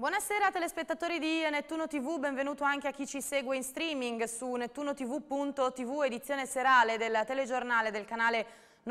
Buonasera telespettatori di Nettuno TV, benvenuto anche a chi ci segue in streaming su nettunotv.tv edizione serale del telegiornale del canale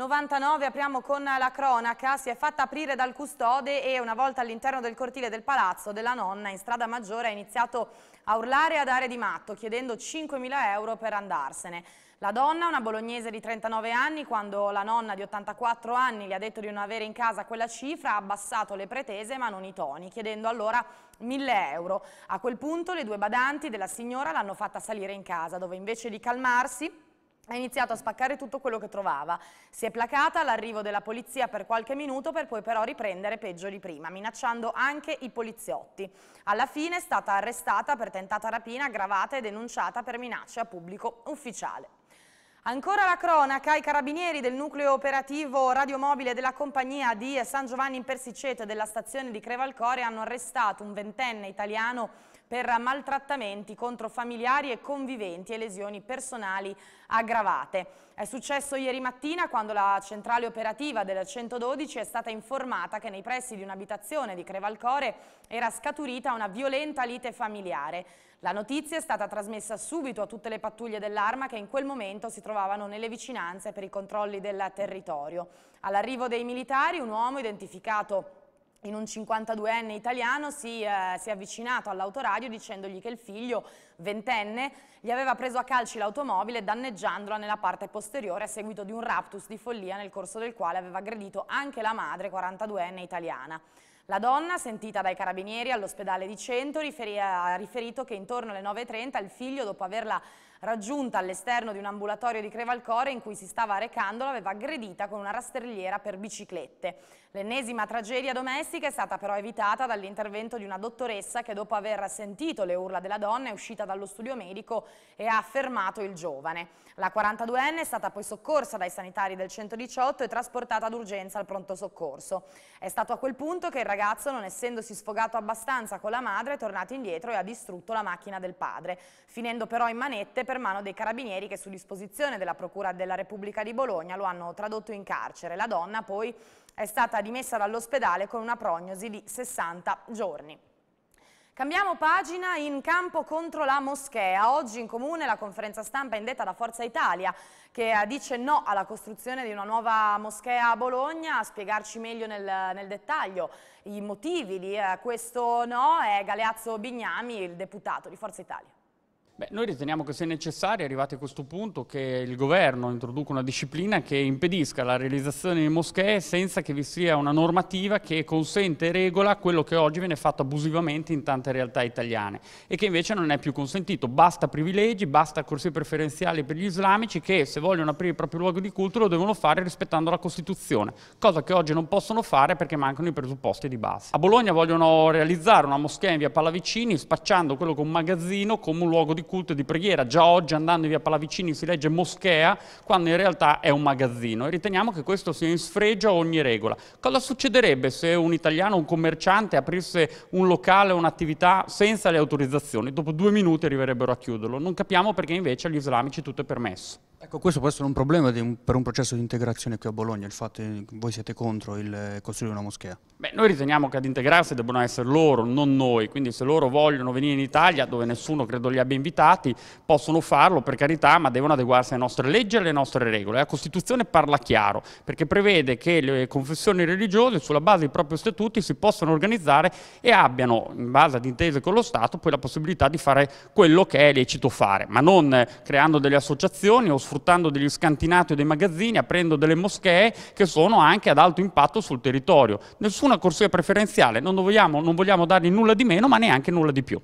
99, apriamo con la cronaca, si è fatta aprire dal custode e una volta all'interno del cortile del palazzo della nonna in strada maggiore ha iniziato a urlare e a dare di matto chiedendo 5.000 euro per andarsene. La donna, una bolognese di 39 anni, quando la nonna di 84 anni gli ha detto di non avere in casa quella cifra, ha abbassato le pretese ma non i toni, chiedendo allora 1000 euro. A quel punto le due badanti della signora l'hanno fatta salire in casa, dove invece di calmarsi ha iniziato a spaccare tutto quello che trovava. Si è placata all'arrivo della polizia per qualche minuto per poi però riprendere peggio di prima, minacciando anche i poliziotti. Alla fine è stata arrestata per tentata rapina aggravata e denunciata per minaccia a pubblico ufficiale. Ancora la cronaca, i carabinieri del nucleo operativo radiomobile della compagnia di San Giovanni in Persicete della stazione di Crevalcore hanno arrestato un ventenne italiano per maltrattamenti contro familiari e conviventi e lesioni personali aggravate. È successo ieri mattina quando la centrale operativa del 112 è stata informata che nei pressi di un'abitazione di Crevalcore era scaturita una violenta lite familiare. La notizia è stata trasmessa subito a tutte le pattuglie dell'arma che in quel momento si trovavano nelle vicinanze per i controlli del territorio. All'arrivo dei militari un uomo identificato in un 52enne italiano si, eh, si è avvicinato all'autoradio dicendogli che il figlio, ventenne, gli aveva preso a calci l'automobile danneggiandola nella parte posteriore a seguito di un raptus di follia nel corso del quale aveva aggredito anche la madre, 42enne italiana. La donna, sentita dai carabinieri all'ospedale di Cento, ha riferito che intorno alle 9.30 il figlio, dopo averla raggiunta all'esterno di un ambulatorio di Crevalcore in cui si stava recando, l'aveva aggredita con una rastrelliera per biciclette. L'ennesima tragedia domestica è stata però evitata dall'intervento di una dottoressa che dopo aver sentito le urla della donna è uscita dallo studio medico e ha fermato il giovane. La 42enne è stata poi soccorsa dai sanitari del 118 e trasportata d'urgenza al pronto soccorso. È stato a quel punto che il ragazzo, non essendosi sfogato abbastanza con la madre, è tornato indietro e ha distrutto la macchina del padre, finendo però in manette per mano dei carabinieri che su disposizione della Procura della Repubblica di Bologna lo hanno tradotto in carcere. La donna poi è stata rimessa dall'ospedale con una prognosi di 60 giorni. Cambiamo pagina in campo contro la moschea. Oggi in comune la conferenza stampa è indetta da Forza Italia che eh, dice no alla costruzione di una nuova moschea a Bologna. A spiegarci meglio nel, nel dettaglio i motivi di eh, questo no è Galeazzo Bignami, il deputato di Forza Italia. Beh, noi riteniamo che sia necessario, arrivati a questo punto, che il governo introduca una disciplina che impedisca la realizzazione di moschee senza che vi sia una normativa che consente e regola quello che oggi viene fatto abusivamente in tante realtà italiane e che invece non è più consentito. Basta privilegi, basta corsie preferenziali per gli islamici che se vogliono aprire il proprio luogo di culto lo devono fare rispettando la Costituzione, cosa che oggi non possono fare perché mancano i presupposti di base. A Bologna vogliono realizzare una moschea in via Pallavicini spacciando quello che un magazzino come un luogo di culto culto di preghiera. Già oggi andando via Pallavicini si legge moschea quando in realtà è un magazzino e riteniamo che questo sia in sfregio a ogni regola. Cosa succederebbe se un italiano, un commerciante aprisse un locale o un'attività senza le autorizzazioni? Dopo due minuti arriverebbero a chiuderlo. Non capiamo perché invece agli islamici tutto è permesso. Ecco, questo può essere un problema un, per un processo di integrazione qui a Bologna, il fatto che voi siete contro il eh, costruire una moschea. Beh, noi riteniamo che ad integrarsi debbano essere loro, non noi, quindi se loro vogliono venire in Italia, dove nessuno credo li abbia invitati, possono farlo per carità, ma devono adeguarsi alle nostre leggi e alle nostre regole. La Costituzione parla chiaro, perché prevede che le confessioni religiose sulla base dei propri statuti si possano organizzare e abbiano, in base ad intese con lo Stato, poi la possibilità di fare quello che è lecito fare, ma non creando delle associazioni o sfruttando degli scantinati o dei magazzini, aprendo delle moschee che sono anche ad alto impatto sul territorio. Nessuna corsia preferenziale, non vogliamo, non vogliamo dargli nulla di meno ma neanche nulla di più.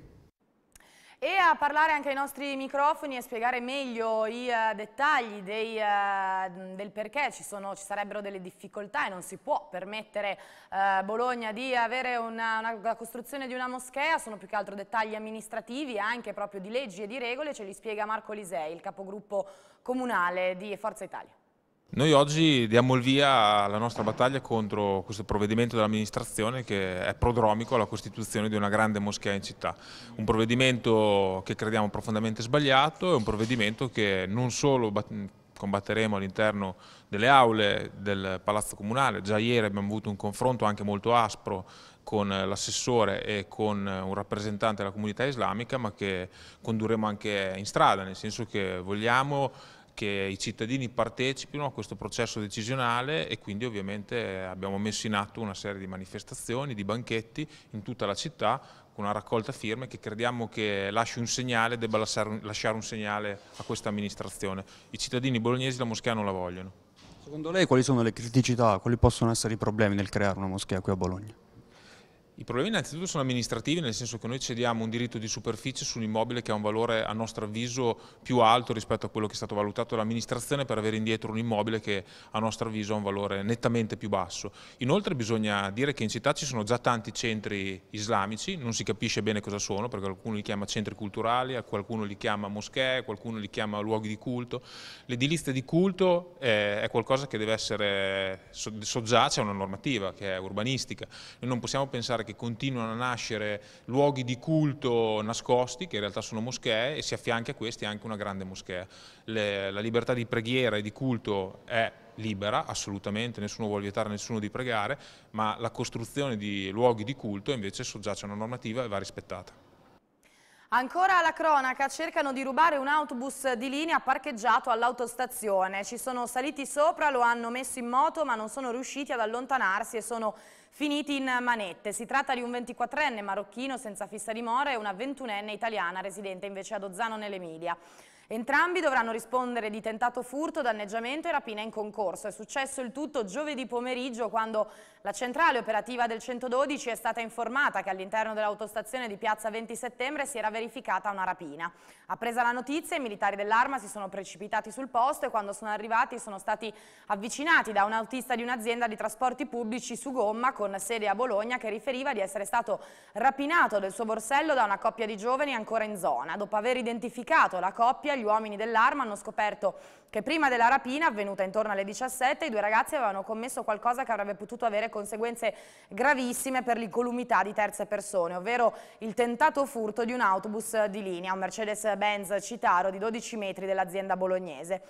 E a parlare anche ai nostri microfoni e spiegare meglio i uh, dettagli dei, uh, del perché ci, sono, ci, sarebbero delle difficoltà e non si può permettere a uh, eh, Bologna di avere una, una, la costruzione di una moschea, sono più che altro dettagli amministrativi, anche proprio di leggi e di regole, ce li spiega Marco Lisei, il capogruppo comunale di Forza Italia. Noi oggi diamo il via alla nostra battaglia contro questo provvedimento dell'amministrazione che è prodromico alla costituzione di una grande moschea in città. Un provvedimento che crediamo profondamente sbagliato e un provvedimento che non solo combatteremo all'interno delle aule del Palazzo Comunale. Già ieri abbiamo avuto un confronto anche molto aspro con l'assessore e con un rappresentante della comunità islamica, ma che condurremo anche in strada, nel senso che vogliamo che i cittadini partecipino a questo processo decisionale e quindi ovviamente abbiamo messo in atto una serie di manifestazioni, di banchetti in tutta la città con una raccolta firme che crediamo che lasci un segnale, debba lasciare un segnale a questa amministrazione. I cittadini bolognesi la moschea non la vogliono. Secondo lei quali sono le criticità, quali possono essere i problemi nel creare una moschea qui a Bologna? I problemi innanzitutto sono amministrativi, nel senso che noi cediamo un diritto di superficie su un immobile che ha un valore a nostro avviso più alto rispetto a quello che è stato valutato dall'amministrazione per avere indietro un immobile che a nostro avviso ha un valore nettamente più basso. Inoltre bisogna dire che in città ci sono già tanti centri islamici, non si capisce bene cosa sono perché qualcuno li chiama centri culturali, qualcuno li chiama moschee, qualcuno li chiama luoghi di culto. L'edilizia di culto eh, è qualcosa che deve essere soggiace a una normativa che è urbanistica. Noi non possiamo pensare che continuano a nascere luoghi di culto nascosti, che in realtà sono moschee, e si affianca a questi anche una grande moschea. Le, la libertà di preghiera e di culto è libera, assolutamente, nessuno vuole vietare a nessuno di pregare, ma la costruzione di luoghi di culto invece soggiace a una normativa e va rispettata. Ancora la cronaca, cercano di rubare un autobus di linea parcheggiato all'autostazione. Ci sono saliti sopra, lo hanno messo in moto ma non sono riusciti ad allontanarsi e sono Finiti in manette, si tratta di un 24enne marocchino senza fissa dimora e una 21enne italiana residente invece ad Ozzano nell'Emilia. Entrambi dovranno rispondere di tentato furto, danneggiamento e rapina in concorso. È successo il tutto giovedì pomeriggio quando la centrale operativa del 112 è stata informata che all'interno dell'autostazione di Piazza 20 Settembre si era verificata una rapina. Appresa la notizia, i militari dell'arma si sono precipitati sul posto e quando sono arrivati sono stati avvicinati da un autista di un'azienda di trasporti pubblici su gomma con sede a Bologna che riferiva di essere stato rapinato del suo borsello da una coppia di giovani ancora in zona. Dopo aver identificato la coppia, gli uomini dell'arma hanno scoperto che prima della rapina, avvenuta intorno alle 17, i due ragazzi avevano commesso qualcosa che avrebbe potuto avere conseguenze gravissime per l'incolumità di terze persone, ovvero il tentato furto di un autobus di linea, un Mercedes-Benz Citaro di 12 metri dell'azienda bolognese.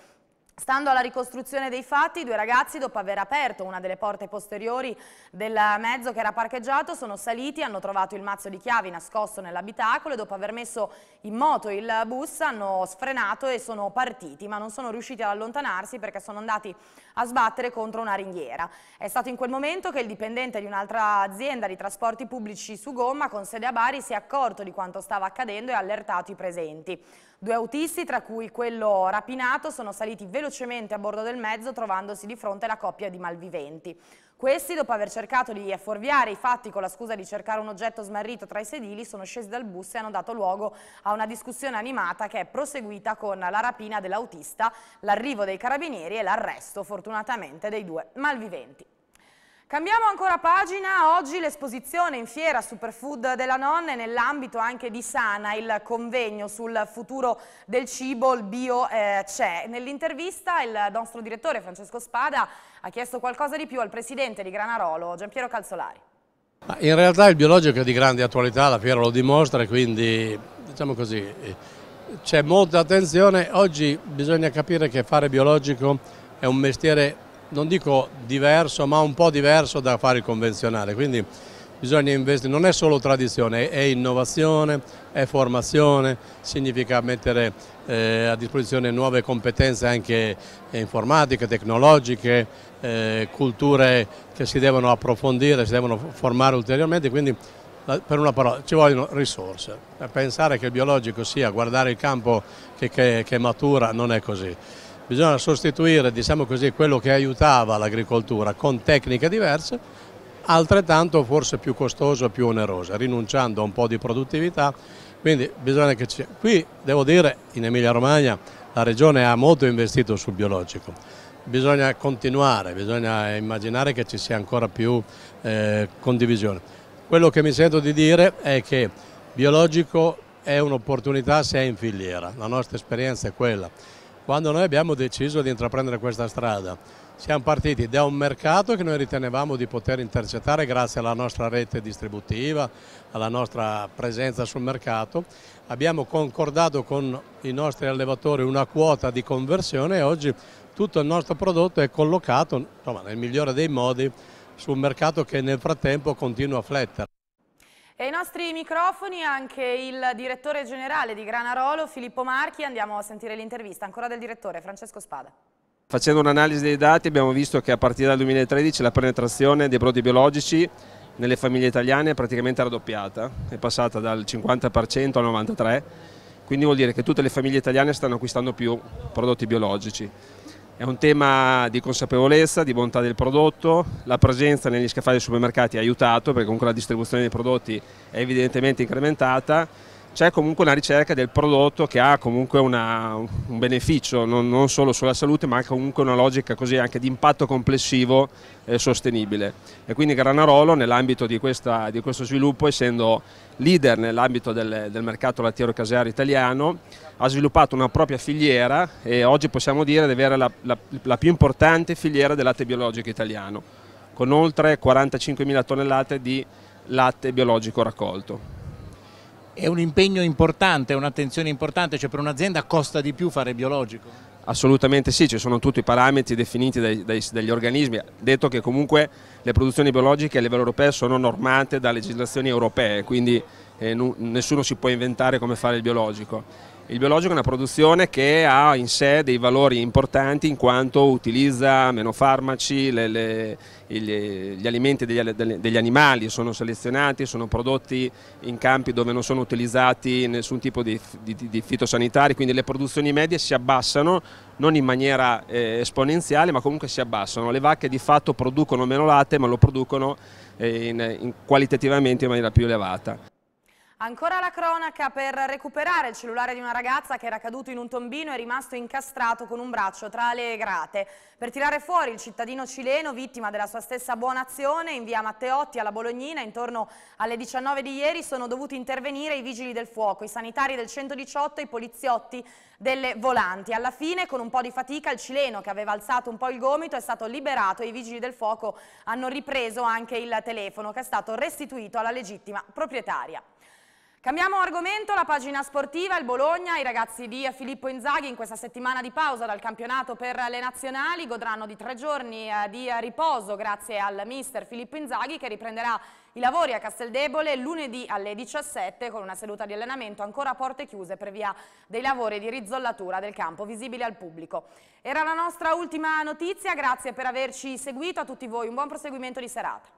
Stando alla ricostruzione dei fatti, i due ragazzi, dopo aver aperto una delle porte posteriori del mezzo che era parcheggiato, sono saliti, hanno trovato il mazzo di chiavi nascosto nell'abitacolo e dopo aver messo in moto il bus hanno sfrenato e sono partiti, ma non sono riusciti ad allontanarsi perché sono andati a sbattere contro una ringhiera. È stato in quel momento che il dipendente di un'altra azienda di trasporti pubblici su gomma con sede a Bari si è accorto di quanto stava accadendo e ha allertato i presenti. Due autisti, tra cui quello rapinato, sono saliti velocemente a bordo del mezzo trovandosi di fronte alla coppia di malviventi. Questi, dopo aver cercato di fuorviare i fatti con la scusa di cercare un oggetto smarrito tra i sedili, sono scesi dal bus e hanno dato luogo a una discussione animata che è proseguita con la rapina dell'autista, l'arrivo dei carabinieri e l'arresto, fortunatamente, dei due malviventi. Cambiamo ancora pagina, oggi l'esposizione in fiera Superfood della nonna e nell'ambito anche di Sana il convegno sul futuro del cibo, il bio eh, c'è. Nell'intervista il nostro direttore Francesco Spada ha chiesto qualcosa di più al presidente di Granarolo, Giampiero Calzolari. In realtà il biologico è di grande attualità, la fiera lo dimostra, quindi diciamo così eh, c'è molta attenzione. Oggi bisogna capire che fare biologico è un mestiere non dico diverso, ma un po' diverso da fare il convenzionale, quindi bisogna investire, non è solo tradizione, è innovazione, è formazione, significa mettere eh, a disposizione nuove competenze anche eh, informatiche, tecnologiche, eh, culture che si devono approfondire, si devono formare ulteriormente, quindi per una parola, ci vogliono risorse. Pensare che il biologico sia guardare il campo che, che, che matura non è così bisogna sostituire diciamo così, quello che aiutava l'agricoltura con tecniche diverse, altrettanto forse più costoso e più oneroso, rinunciando a un po' di produttività. Quindi bisogna che ci... Qui devo dire in Emilia Romagna la regione ha molto investito sul biologico. Bisogna continuare, bisogna immaginare che ci sia ancora più eh, condivisione. Quello che mi sento di dire è che biologico è un'opportunità se è in filiera, la nostra esperienza è quella quando noi abbiamo deciso di intraprendere questa strada. Siamo partiti da un mercato che noi ritenevamo di poter intercettare grazie alla nostra rete distributiva, alla nostra presenza sul mercato. Abbiamo concordato con i nostri allevatori una quota di conversione e oggi tutto il nostro prodotto è collocato insomma, nel migliore dei modi sul mercato che nel frattempo continua a flettere. E ai nostri microfoni anche il direttore generale di Granarolo, Filippo Marchi, andiamo a sentire l'intervista ancora del direttore Francesco Spada. Facendo un'analisi dei dati abbiamo visto che a partire dal 2013 la penetrazione dei prodotti biologici nelle famiglie italiane è praticamente raddoppiata, è passata dal 50% al 93%, quindi vuol dire che tutte le famiglie italiane stanno acquistando più prodotti biologici. È un tema di consapevolezza, di bontà del prodotto, la presenza negli scaffali dei supermercati ha aiutato perché comunque la distribuzione dei prodotti è evidentemente incrementata c'è comunque una ricerca del prodotto che ha comunque una, un beneficio non, non, solo sulla salute ma anche comunque una logica così anche di impatto complessivo eh, sostenibile e quindi Granarolo nell'ambito di, di, questo sviluppo essendo leader nell'ambito del, del, mercato lattiero caseario italiano ha sviluppato una propria filiera e oggi possiamo dire di avere la, la, la più importante filiera del latte biologico italiano con oltre 45.000 tonnellate di latte biologico raccolto è un impegno importante, è un'attenzione importante, cioè per un'azienda costa di più fare biologico? Assolutamente sì, ci sono tutti i parametri definiti dai, dai, dagli organismi, detto che comunque le produzioni biologiche a livello europeo sono normate da legislazioni europee, quindi eh, nessuno si può inventare come fare il biologico il biologico è una produzione che ha in sé dei valori importanti in quanto utilizza meno farmaci, le, le, gli alimenti degli, degli, animali sono selezionati, sono prodotti in campi dove non sono utilizzati nessun tipo di, di, di fitosanitari, quindi le produzioni medie si abbassano non in maniera eh, esponenziale ma comunque si abbassano. Le vacche di fatto producono meno latte ma lo producono eh, in, in, qualitativamente in maniera più elevata. Ancora la cronaca per recuperare il cellulare di una ragazza che era caduto in un tombino e rimasto incastrato con un braccio tra le grate. Per tirare fuori il cittadino cileno, vittima della sua stessa buona azione, in via Matteotti alla Bolognina, intorno alle 19 di ieri sono dovuti intervenire i vigili del fuoco, i sanitari del 118 e i poliziotti delle volanti. Alla fine, con un po' di fatica, il cileno che aveva alzato un po' il gomito è stato liberato e i vigili del fuoco hanno ripreso anche il telefono che è stato restituito alla legittima proprietaria. Cambiamo argomento, la pagina sportiva, il Bologna, i ragazzi di Filippo Inzaghi in questa settimana di pausa dal campionato per le nazionali godranno di tre giorni eh, di riposo grazie al mister Filippo Inzaghi che riprenderà i lavori a Casteldebole lunedì alle 17 con una seduta di allenamento ancora a porte chiuse per via dei lavori di rizzollatura del campo visibili al pubblico. Era la nostra ultima notizia, grazie per averci seguito, a tutti voi un buon proseguimento di serata.